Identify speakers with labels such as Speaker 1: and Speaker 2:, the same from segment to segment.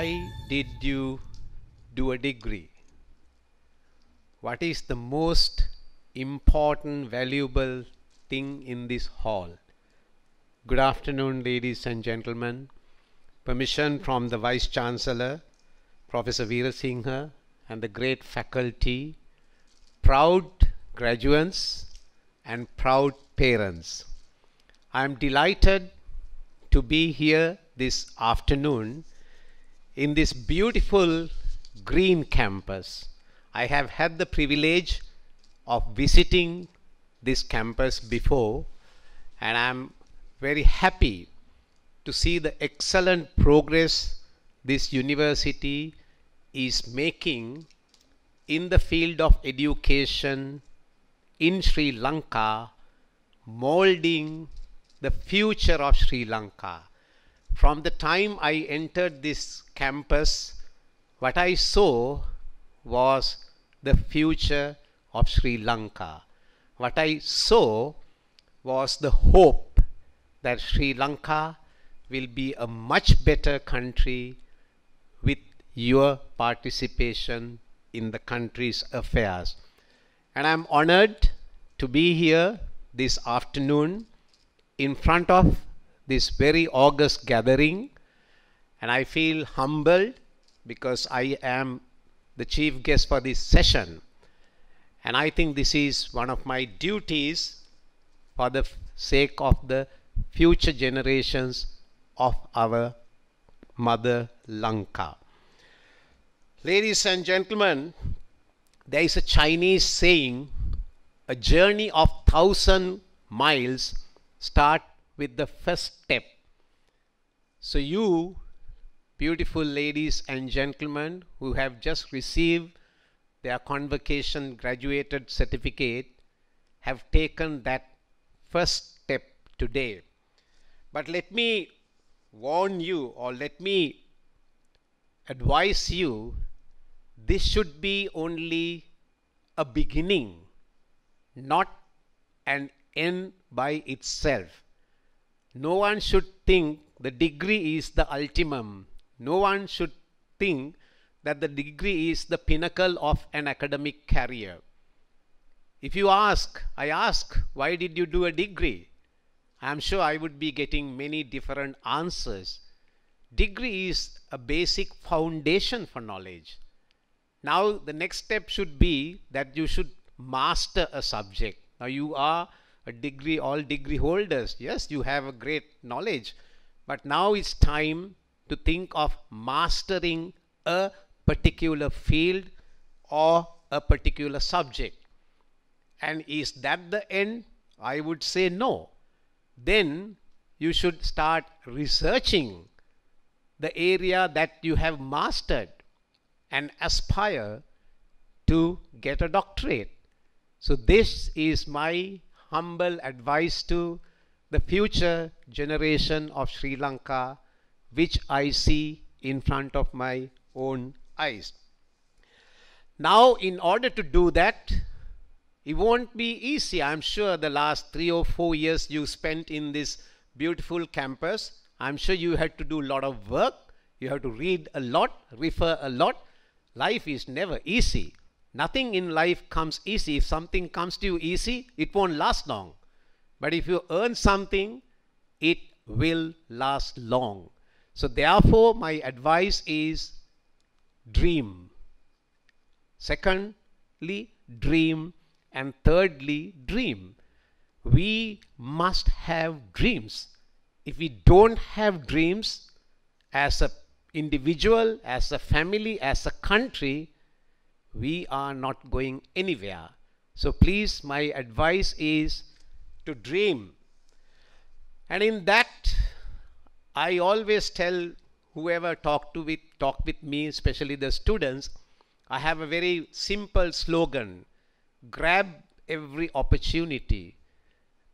Speaker 1: why did you do a degree? What is the most important, valuable thing in this hall? Good afternoon, ladies and gentlemen. Permission from the Vice Chancellor, Professor Veera Singha, and the great faculty, proud graduates, and proud parents. I am delighted to be here this afternoon in this beautiful green campus. I have had the privilege of visiting this campus before and I'm very happy to see the excellent progress this university is making in the field of education in Sri Lanka, molding the future of Sri Lanka from the time I entered this campus, what I saw was the future of Sri Lanka. What I saw was the hope that Sri Lanka will be a much better country with your participation in the country's affairs. And I'm honored to be here this afternoon in front of this very august gathering and I feel humbled because I am the chief guest for this session and I think this is one of my duties for the sake of the future generations of our mother Lanka. Ladies and gentlemen, there is a Chinese saying, a journey of thousand miles start with the first step. So you beautiful ladies and gentlemen who have just received their convocation graduated certificate have taken that first step today. But let me warn you or let me advise you this should be only a beginning not an end by itself no one should think the degree is the ultimum. No one should think that the degree is the pinnacle of an academic career. If you ask, I ask, why did you do a degree? I am sure I would be getting many different answers. Degree is a basic foundation for knowledge. Now the next step should be that you should master a subject. Now you are a degree, all degree holders. Yes, you have a great knowledge, but now it's time to think of mastering a particular field or a particular subject. And is that the end? I would say no. Then you should start researching the area that you have mastered and aspire to get a doctorate. So this is my humble advice to the future generation of Sri Lanka, which I see in front of my own eyes. Now, in order to do that, it won't be easy. I'm sure the last three or four years you spent in this beautiful campus, I'm sure you had to do a lot of work. You have to read a lot, refer a lot. Life is never easy. Nothing in life comes easy. If something comes to you easy, it won't last long. But if you earn something, it will last long. So, therefore, my advice is dream. Secondly, dream. And thirdly, dream. We must have dreams. If we don't have dreams as a individual, as a family, as a country, we are not going anywhere. So please, my advice is to dream. And in that, I always tell whoever talk to with talk with me, especially the students, I have a very simple slogan: grab every opportunity.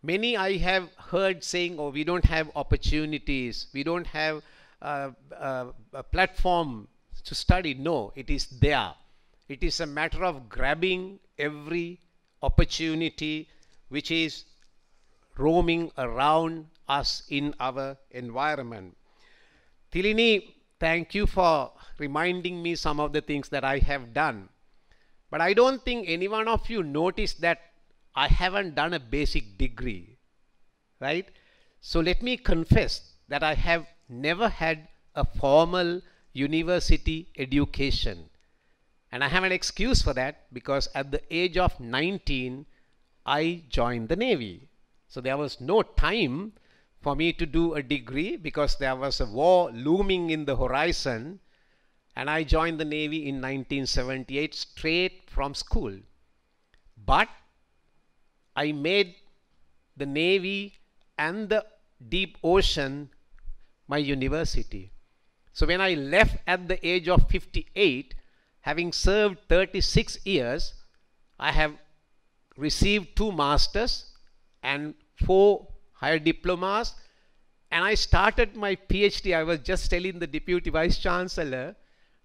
Speaker 1: Many I have heard saying, "Oh, we don't have opportunities. We don't have uh, uh, a platform to study." No, it is there. It is a matter of grabbing every opportunity which is roaming around us in our environment. Tilini, thank you for reminding me some of the things that I have done. But I don't think any one of you noticed that I haven't done a basic degree, right? So let me confess that I have never had a formal university education. And I have an excuse for that because at the age of 19, I joined the Navy. So there was no time for me to do a degree because there was a war looming in the horizon. And I joined the Navy in 1978 straight from school. But I made the Navy and the deep ocean my university. So when I left at the age of 58, having served 36 years, I have received two masters and four higher diplomas and I started my PhD. I was just telling the deputy vice chancellor,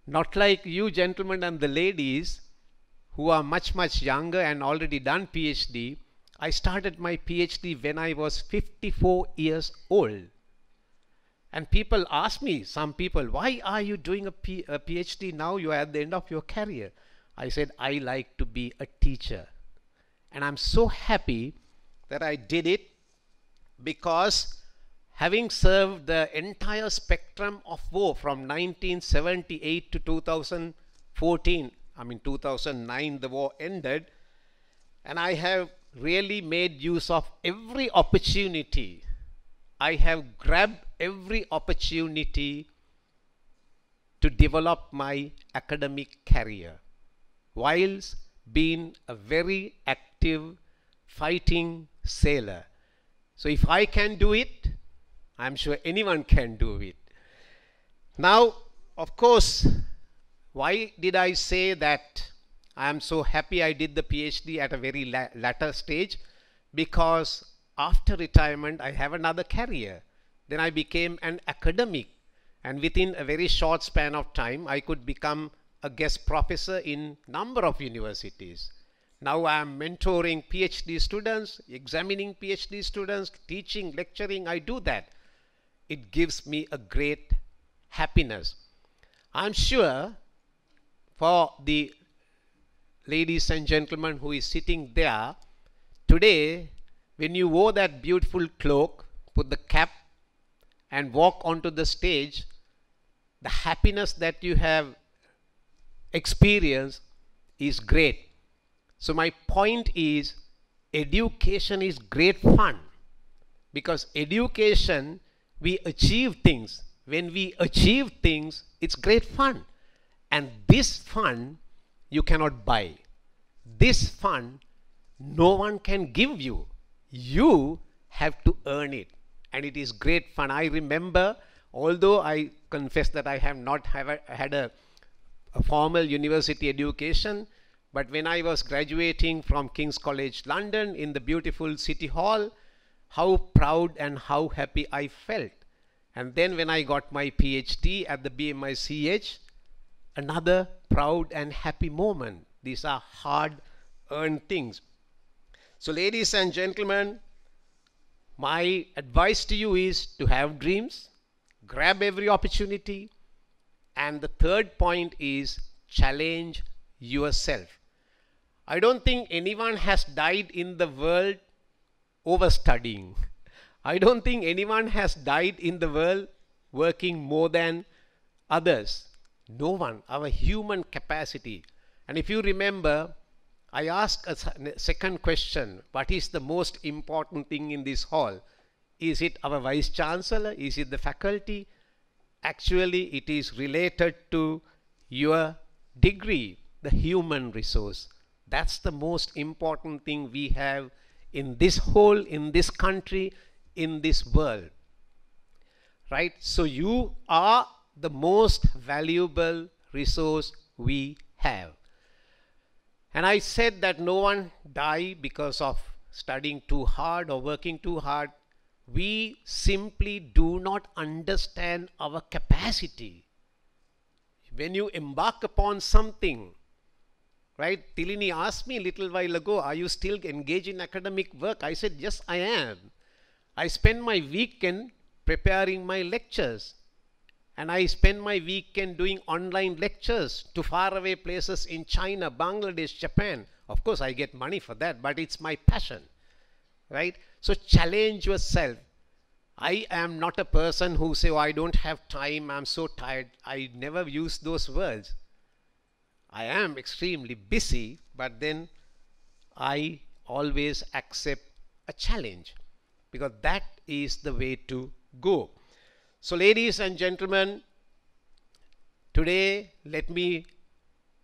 Speaker 1: not like you gentlemen and the ladies who are much, much younger and already done PhD. I started my PhD when I was 54 years old. And people ask me, some people, why are you doing a, P- a PhD now? You are at the end of your career. I said, I like to be a teacher. And I'm so happy that I did it because having served the entire spectrum of war from 1978 to 2014, I mean 2009 the war ended, and I have really made use of every opportunity. I have grabbed every opportunity to develop my academic career whilst being a very active fighting sailor. So if I can do it, I'm sure anyone can do it. Now, of course, why did I say that I am so happy I did the PhD at a very la latter stage? Because after retirement, I have another career. Then I became an academic and within a very short span of time I could become a guest professor in number of universities. Now I am mentoring PhD students, examining PhD students, teaching, lecturing, I do that. It gives me a great happiness. I'm sure for the ladies and gentlemen who is sitting there, today when you wore that beautiful cloak, put the cap and walk onto the stage, the happiness that you have experienced is great. So, my point is education is great fun because education we achieve things. When we achieve things, it's great fun. And this fun you cannot buy. This fun no one can give you. You have to earn it and it is great fun. I remember, although I confess that I have not have a, had a, a formal university education, but when I was graduating from King's College London in the beautiful City Hall, how proud and how happy I felt. And then when I got my PhD at the BMICH, another proud and happy moment. These are hard earned things. So, ladies and gentlemen, my advice to you is to have dreams, grab every opportunity, and the third point is challenge yourself. I don't think anyone has died in the world over studying. I don't think anyone has died in the world working more than others. No one, our human capacity. And if you remember, I ask a second question. What is the most important thing in this hall? Is it our vice chancellor? Is it the faculty? Actually, it is related to your degree, the human resource. That's the most important thing we have in this whole, in this country, in this world. Right? So you are the most valuable resource we have. And I said that no one die because of studying too hard or working too hard. We simply do not understand our capacity. When you embark upon something, right? Tilini asked me a little while ago, are you still engaged in academic work? I said, yes, I am. I spend my weekend preparing my lectures and I spend my weekend doing online lectures to faraway places in China, Bangladesh, Japan. Of course, I get money for that, but it's my passion, right? So challenge yourself. I am not a person who say, oh, I don't have time, I'm so tired. I never use those words. I am extremely busy, but then I always accept a challenge because that is the way to go. So, ladies and gentlemen, today let me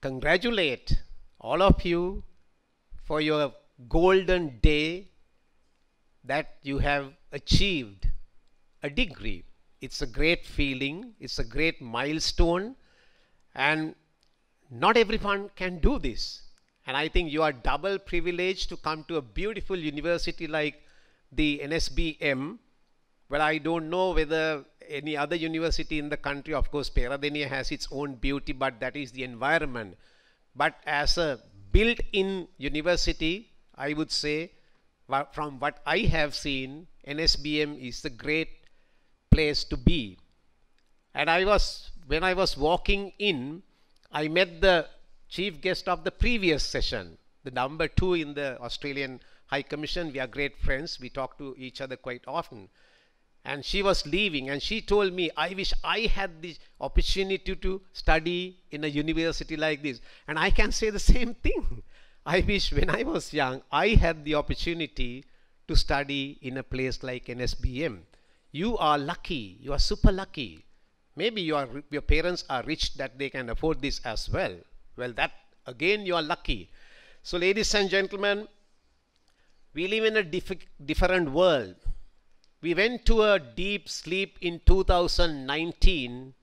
Speaker 1: congratulate all of you for your golden day that you have achieved a degree. It's a great feeling, it's a great milestone, and not everyone can do this. And I think you are double privileged to come to a beautiful university like the NSBM, Well, I don't know whether any other university in the country. Of course, Peradeniya has its own beauty, but that is the environment. But as a built-in university, I would say, from what I have seen, NSBM is the great place to be. And I was, when I was walking in, I met the chief guest of the previous session, the number two in the Australian High Commission. We are great friends. We talk to each other quite often and she was leaving and she told me i wish i had the opportunity to study in a university like this and i can say the same thing i wish when i was young i had the opportunity to study in a place like nsbm you are lucky you are super lucky maybe you are, your parents are rich that they can afford this as well well that again you are lucky so ladies and gentlemen we live in a different world we went to a deep sleep in 2019.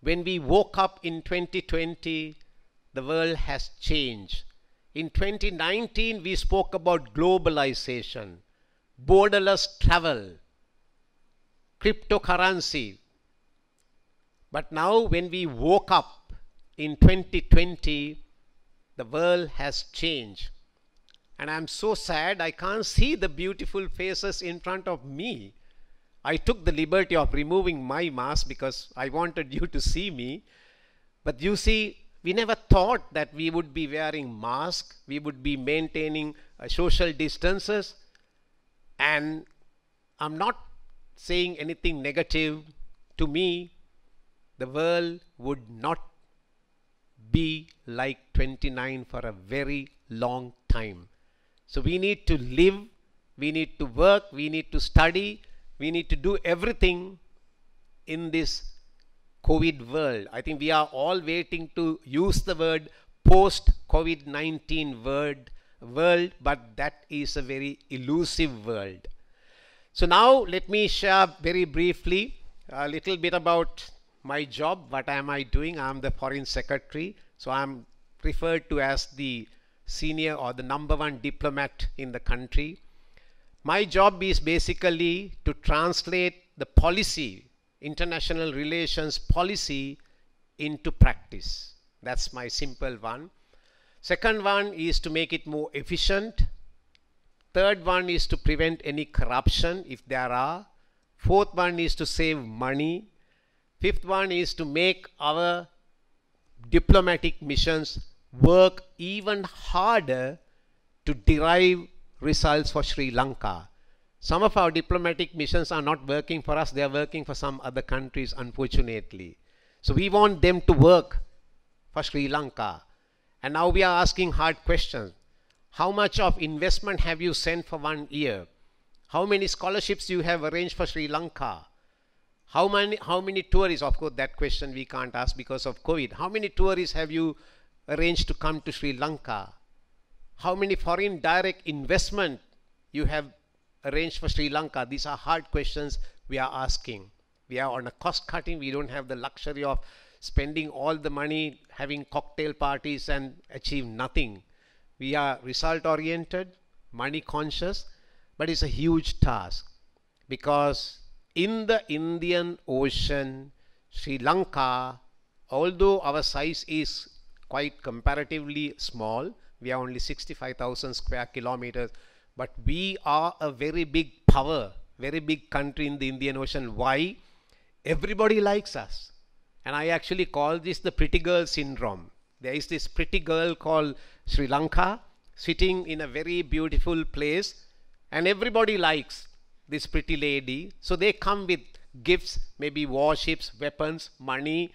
Speaker 1: When we woke up in 2020, the world has changed. In 2019, we spoke about globalization, borderless travel, cryptocurrency. But now, when we woke up in 2020, the world has changed and I'm so sad I can't see the beautiful faces in front of me. I took the liberty of removing my mask because I wanted you to see me. But you see, we never thought that we would be wearing masks, we would be maintaining uh, social distances. And I'm not saying anything negative. To me, the world would not be like 29 for a very long time. So we need to live, we need to work, we need to study, we need to do everything in this COVID world. I think we are all waiting to use the word post COVID 19 word world, but that is a very elusive world. So now let me share very briefly a little bit about my job. What am I doing? I'm the foreign secretary. So I'm referred to as the senior or the number one diplomat in the country. My job is basically to translate the policy, international relations policy, into practice. That's my simple one. Second one is to make it more efficient. Third one is to prevent any corruption if there are. Fourth one is to save money. Fifth one is to make our diplomatic missions work even harder to derive results for Sri Lanka. Some of our diplomatic missions are not working for us, they are working for some other countries, unfortunately. So we want them to work for Sri Lanka. And now we are asking hard questions. How much of investment have you sent for one year? How many scholarships you have arranged for Sri Lanka? How many, how many tourists? Of course, that question we can't ask because of COVID. How many tourists have you arranged to come to Sri Lanka? How many foreign direct investment you have arranged for Sri Lanka? These are hard questions we are asking. We are on a cost cutting. We don't have the luxury of spending all the money, having cocktail parties and achieve nothing. We are result oriented, money conscious, but it's a huge task because in the Indian Ocean, Sri Lanka, although our size is quite comparatively small. We are only 65,000 square kilometers, but we are a very big power, very big country in the Indian Ocean. Why? Everybody likes us. And I actually call this the pretty girl syndrome. There is this pretty girl called Sri Lanka sitting in a very beautiful place and everybody likes this pretty lady. So they come with gifts, maybe warships, weapons, money,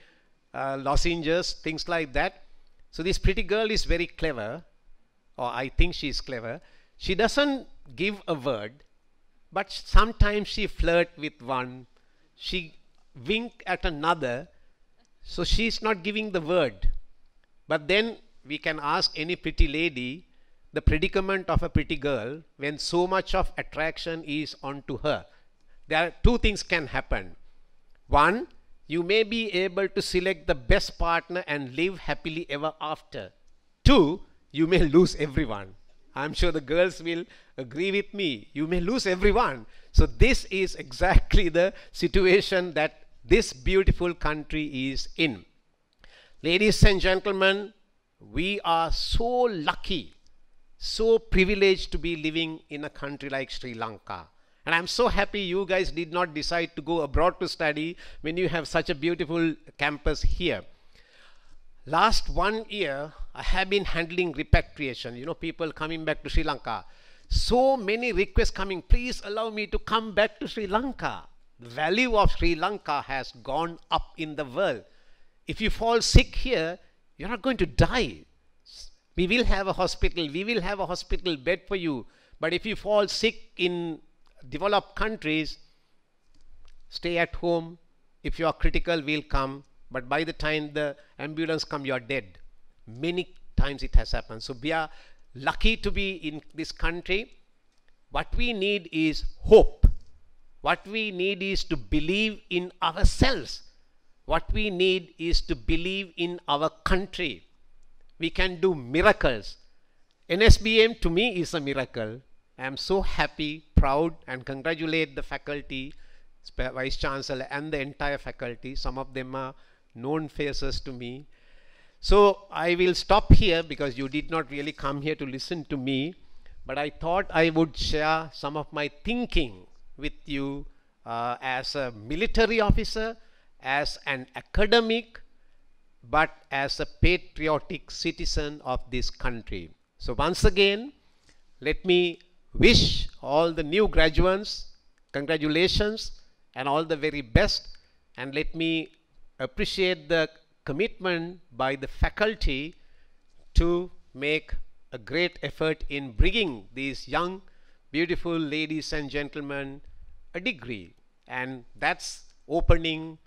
Speaker 1: uh, lozenges, things like that. So this pretty girl is very clever, or I think she is clever. She doesn't give a word, but sometimes she flirt with one, she wink at another. So she's not giving the word. But then we can ask any pretty lady the predicament of a pretty girl when so much of attraction is onto her. There are two things can happen. One, you may be able to select the best partner and live happily ever after. Two, you may lose everyone. I'm sure the girls will agree with me. You may lose everyone. So, this is exactly the situation that this beautiful country is in. Ladies and gentlemen, we are so lucky, so privileged to be living in a country like Sri Lanka. And I'm so happy you guys did not decide to go abroad to study when you have such a beautiful campus here. Last one year, I have been handling repatriation, you know, people coming back to Sri Lanka. So many requests coming, please allow me to come back to Sri Lanka. The value of Sri Lanka has gone up in the world. If you fall sick here, you're not going to die. We will have a hospital, we will have a hospital bed for you. But if you fall sick in developed countries stay at home if you are critical we'll come but by the time the ambulance come you are dead many times it has happened so we are lucky to be in this country what we need is hope what we need is to believe in ourselves what we need is to believe in our country we can do miracles nsbm to me is a miracle i am so happy proud and congratulate the faculty, Vice Chancellor and the entire faculty. Some of them are known faces to me. So I will stop here because you did not really come here to listen to me, but I thought I would share some of my thinking with you uh, as a military officer, as an academic, but as a patriotic citizen of this country. So once again, let me wish all the new graduates congratulations and all the very best and let me appreciate the commitment by the faculty to make a great effort in bringing these young beautiful ladies and gentlemen a degree and that's opening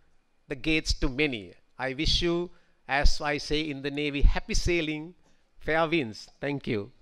Speaker 1: the gates to many I wish you as I say in the Navy happy sailing fair winds thank you